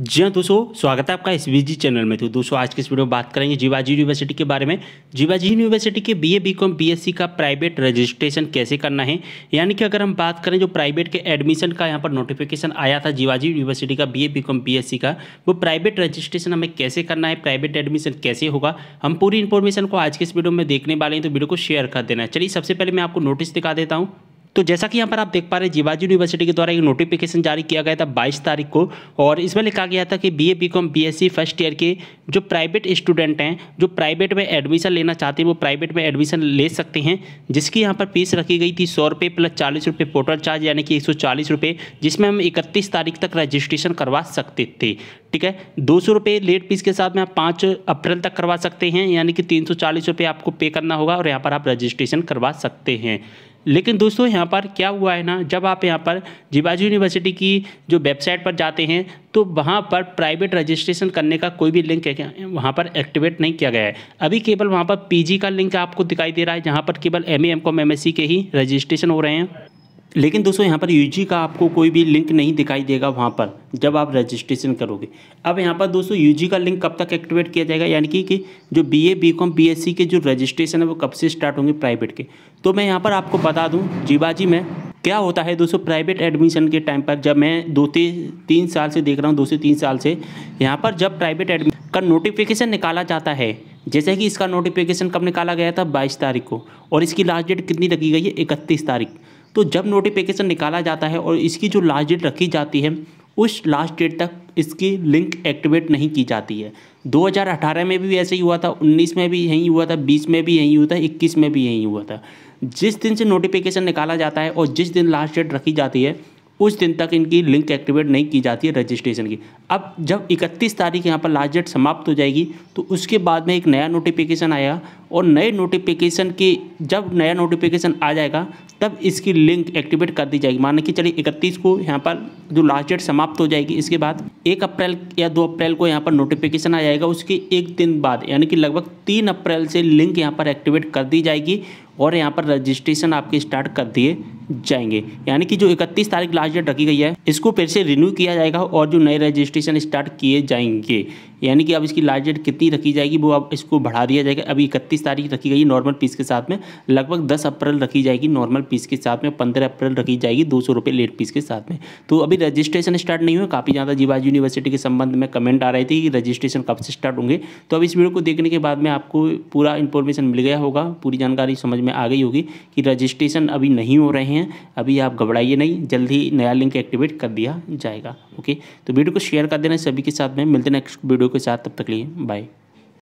जी हाँ दोस्तों स्वागत है आपका एस जी चैनल में तो दोस्तों आज के इस वीडियो में बात करेंगे जीवाजी यूनिवर्सिटी के बारे में जीवाजी यूनिवर्सिटी के बीए बीकॉम बीएससी का प्राइवेट रजिस्ट्रेशन कैसे करना है यानी कि अगर हम बात करें जो प्राइवेट के एडमिशन का यहाँ पर नोटिफिकेशन आया था जीवाजी यूनिवर्सिटी का बी ए बी का वो प्राइवेट रजिस्ट्रेशन हमें कैसे करना है प्राइवेट एडमिशन कैसे होगा हम पूरी इन्फॉर्मेशन को आज के इस वीडियो में देखने वाले हैं तो वीडियो को शेयर कर देना है चलिए सबसे पहले मैं आपको नोटिस दिखा देता हूँ तो जैसा कि यहाँ पर आप देख पा रहे हैं जीवाजी यूनिवर्सिटी के द्वारा एक नोटिफिकेशन जारी किया गया था बाईस तारीख को और इसमें लिखा गया था कि B A B com B S C first year के जो प्राइवेट स्टूडेंट हैं जो प्राइवेट में एडमिशन लेना चाहते हैं वो प्राइवेट में एडमिशन ले सकते हैं जिसकी यहाँ पर फीस रखी गई थी सौ रुपये प्लस चालीस रुपये पोर्टल चार्ज यानी कि एक सौ चालीस रुपये जिसमें हम इकतीस तारीख तक रजिस्ट्रेशन करवा सकते थे ठीक है दो सौ रुपये लेट फीस के साथ में आप पाँच अप्रैल तक करवा सकते हैं यानी कि तीन सौ चालीस रुपये आपको पे करना होगा और यहाँ पर आप रजिस्ट्रेशन करवा सकते हैं लेकिन दोस्तों यहाँ पर क्या हुआ है ना जब आप यहाँ पर जिबाजी यूनिवर्सिटी की जो वेबसाइट पर जाते हैं तो वहाँ पर प्राइवेट रजिस्ट्रेशन करने का कोई भी लिंक वहाँ पर एक्टिवेट नहीं किया गया है अभी केवल वहाँ पर पीजी का लिंक आपको दिखाई दे रहा है जहाँ पर केवल M A M com M S C के ही रजिस्ट्रेशन हो रहे हैं लेकिन दोस्तों यहाँ पर यूजी का आपको कोई भी लिंक नहीं दिखाई देगा वहाँ पर जब आप रजिस्ट्रेशन करोगे अब यहाँ पर दोस्तों यूजी का लिंक कब तक एक्टिवेट किया जाएगा यानी कि, कि जो बीए बीकॉम बीएससी के जो रजिस्ट्रेशन है वो कब से स्टार्ट होंगे प्राइवेट के तो मैं यहाँ पर आपको बता दूँ जीबाजी में क्या होता है दोस्तों प्राइवेट एडमिशन के टाइम पर जब मैं दो ते तीन साल से देख रहा हूँ दो से तीन साल से यहाँ पर जब प्राइवेट एडमिशन का नोटिफिकेशन निकाला जाता है जैसे कि इसका नोटिफिकेशन कब निकाला गया था बाईस तारीख को और इसकी लास्ट डेट कितनी रखी गई है इकतीस तारीख तो जब नोटिफिकेशन निकाला जाता है और इसकी जो लास्ट डेट रखी जाती है उस लास्ट डेट तक इसकी लिंक एक्टिवेट नहीं की जाती है 2018 में भी ऐसे ही हुआ था 19 में भी यहीं हुआ था 20 में भी यहीं हुआ था 21 में भी यहीं हुआ था जिस दिन से नोटिफिकेशन निकाला जाता है और जिस दिन लास्ट डेट रखी जाती है उस दिन तक इनकी लिंक एक्टिवेट नहीं की जाती है रजिस्ट्रेशन की अब जब 31 तारीख यहाँ पर लास्ट डेट समाप्त हो जाएगी तो उसके बाद में एक नया नोटिफिकेशन आएगा और नए नोटिफिकेशन की जब नया नोटिफिकेशन आ जाएगा तब इसकी लिंक एक्टिवेट कर दी जाएगी मान की चलिए इकतीस को यहाँ पर जो लास्ट डेट समाप्त हो जाएगी इसके बाद एक अप्रैल या दो अप्रैल को यहाँ पर नोटिफिकेशन आ जाएगा उसके एक दिन बाद यानी कि लगभग तीन अप्रैल से लिंक यहाँ पर एक्टिवेट कर दी जाएगी और यहाँ पर रजिस्ट्रेशन आपके स्टार्ट कर दिए जाएंगे यानी कि जो इकतीस तारीख लास्ट डेट रखी गई है इसको फिर से रिन्यू किया जाएगा और जो नए रजिस्ट्रेशन स्टार्ट किए जाएंगे यानी कि अब इसकी लास्ट डेट कितनी रखी जाएगी वो अब इसको बढ़ा दिया जाएगा अभी इकतीस तारीख रखी गई नॉर्मल पीस के साथ में लगभग दस अप्रैल रखी जाएगी नॉर्मल पीस के साथ में पंद्रह अप्रैल रखी जाएगी दो सौ रुपये लेट पीस के साथ में तो अभी रजिस्ट्रेशन स्टार्ट नहीं हुए काफ़ी ज़्यादा जीवाज यूनिवर्सिटी के संबंध में कमेंट आ रहे थे कि रजिस्ट्रेशन कब से स्टार्ट होंगे तो अब इस वीडियो को देखने के बाद में आपको पूरा इन्फॉर्मेशन मिल गया होगा पूरी जानकारी समझ में आ गई होगी कि रजिस्ट्रेशन अभी नहीं हो रहे हैं अभी आप घबराइए नहीं जल्द ही नया लिंक एक्टिवेट कर दिया जाएगा ओके तो वीडियो को शेयर कर देना सभी के साथ में मिलते नेक्स्ट वीडियो वीडियो के साथ तब तक लिए बाय